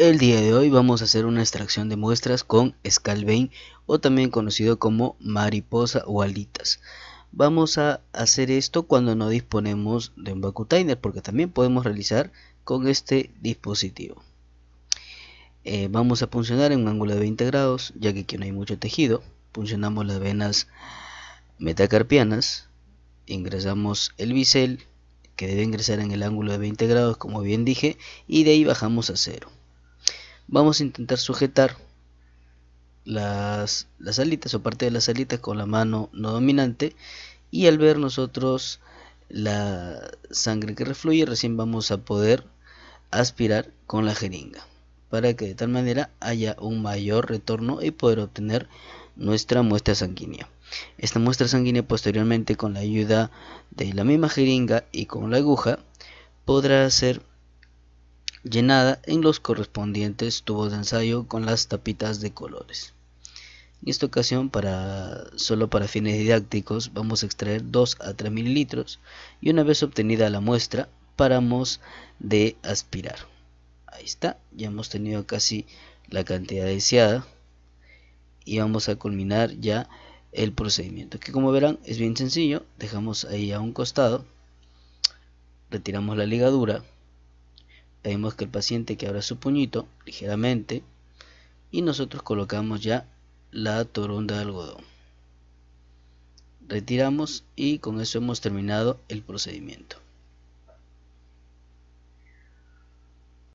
El día de hoy vamos a hacer una extracción de muestras con Scalvein o también conocido como mariposa o alitas. Vamos a hacer esto cuando no disponemos de un vacutainer porque también podemos realizar con este dispositivo. Eh, vamos a puncionar en un ángulo de 20 grados ya que aquí no hay mucho tejido. Puncionamos las venas metacarpianas, ingresamos el bisel que debe ingresar en el ángulo de 20 grados como bien dije y de ahí bajamos a cero. Vamos a intentar sujetar las, alitas o parte de las alitas con la mano no dominante y al ver nosotros la sangre que refluye recién vamos a poder aspirar con la jeringa para que de tal manera haya un mayor retorno y poder obtener nuestra muestra sanguínea. Esta muestra sanguínea posteriormente con la ayuda de la misma jeringa y con la aguja podrá ser llenada en los correspondientes tubos de ensayo con las tapitas de colores. En esta ocasión, para, solo para fines didácticos, vamos a extraer 2 a 3 mililitros y una vez obtenida la muestra, paramos de aspirar. Ahí está, ya hemos tenido casi la cantidad deseada y vamos a culminar ya el procedimiento, que como verán es bien sencillo, dejamos ahí a un costado, retiramos la ligadura, Pedimos que el paciente que abra su puñito ligeramente y nosotros colocamos ya la torunda de algodón. Retiramos y con eso hemos terminado el procedimiento.